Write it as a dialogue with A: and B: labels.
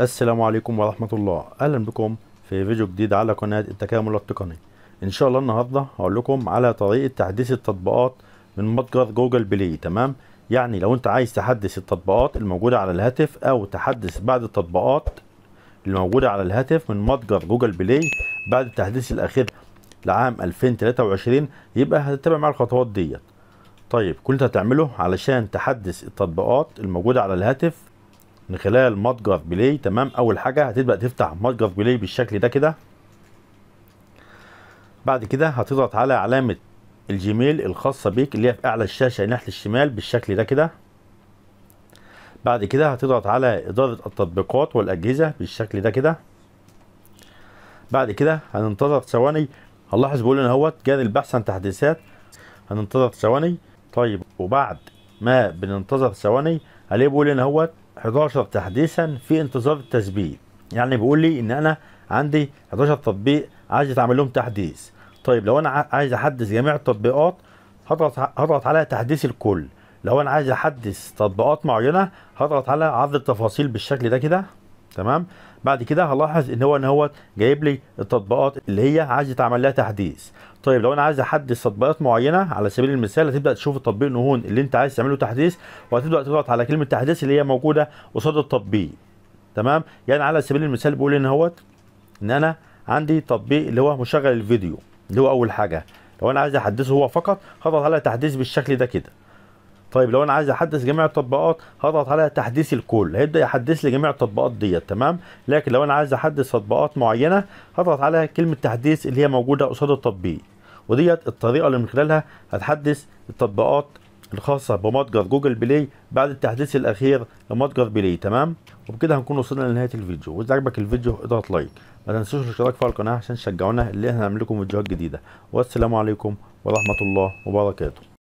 A: السلام عليكم ورحمة الله أهلا بكم في فيديو جديد على قناة التكامل التقني إن شاء الله النهاردة هقول لكم على طريقة تحديث التطبيقات من متجر جوجل بلاي تمام يعني لو أنت عايز تحدث التطبيقات الموجودة على الهاتف أو تحدث بعض التطبيقات الموجودة على الهاتف من متجر جوجل بلاي بعد التحديث الأخير لعام 2023 يبقى هتتبع مع الخطوات ديت طيب كل اللي هتعمله علشان تحدث التطبيقات الموجودة على الهاتف من خلال متجر بلاي تمام اول حاجه هتبدا تفتح متجر بلاي بالشكل ده كده بعد كده هتضغط على علامه الجيميل الخاصه بيك اللي هي في اعلى الشاشه ناحيه الشمال بالشكل ده كده بعد كده هتضغط على اداره التطبيقات والاجهزه بالشكل ده كده بعد كده هننتظر ثواني هنلاحظ بيقول لنا اهوت جاني البحث عن تحديثات هننتظر ثواني طيب وبعد ما بننتظر ثواني هلاقيه بيقول لنا اهوت 11 تحديثا في انتظار التثبيت يعني بيقول لي ان انا عندي 11 تطبيق عايز اتعمل لهم تحديث طيب لو انا عايز احدث جميع التطبيقات هضغط هضغط على تحديث الكل لو انا عايز احدث تطبيقات معينه هضغط على عرض التفاصيل بالشكل ده كده تمام بعد كده هلاحظ ان هو ان هو جايب لي التطبيقات اللي هي عايز تعمل لها تحديث طيب لو انا عايز احدث تطبيقات معينه على سبيل المثال هتبدا تشوف التطبيق نهون اللي انت عايز تعمله تحديث وهتبدا تضغط على كلمه تحديث اللي هي موجوده قصاد التطبيق تمام يعني على سبيل المثال بقول ان هوت ان انا عندي تطبيق اللي هو مشغل الفيديو اللي هو اول حاجه لو انا عايز احدثه هو فقط هضغط على تحديث بالشكل ده كده طيب لو انا عايز احدث جميع التطبيقات هضغط على تحديث الكل هيبدا يحدث لي جميع التطبيقات ديت تمام لكن لو انا عايز احدث تطبيقات معينه هضغط على كلمه تحديث اللي هي موجوده قصاد التطبيق وديت الطريقه اللي من خلالها هتحدث التطبيقات الخاصة بمتجر جوجل بلاي بعد التحديث الأخير لمتجر بلاي تمام وبكده هنكون وصلنا لنهاية الفيديو وإذا عجبك الفيديو اضغط لايك ما تنسوش الاشتراك في القناة عشان تشجعونا اللي احنا هنعمل لكم فيديوهات جديدة والسلام عليكم ورحمة الله وبركاته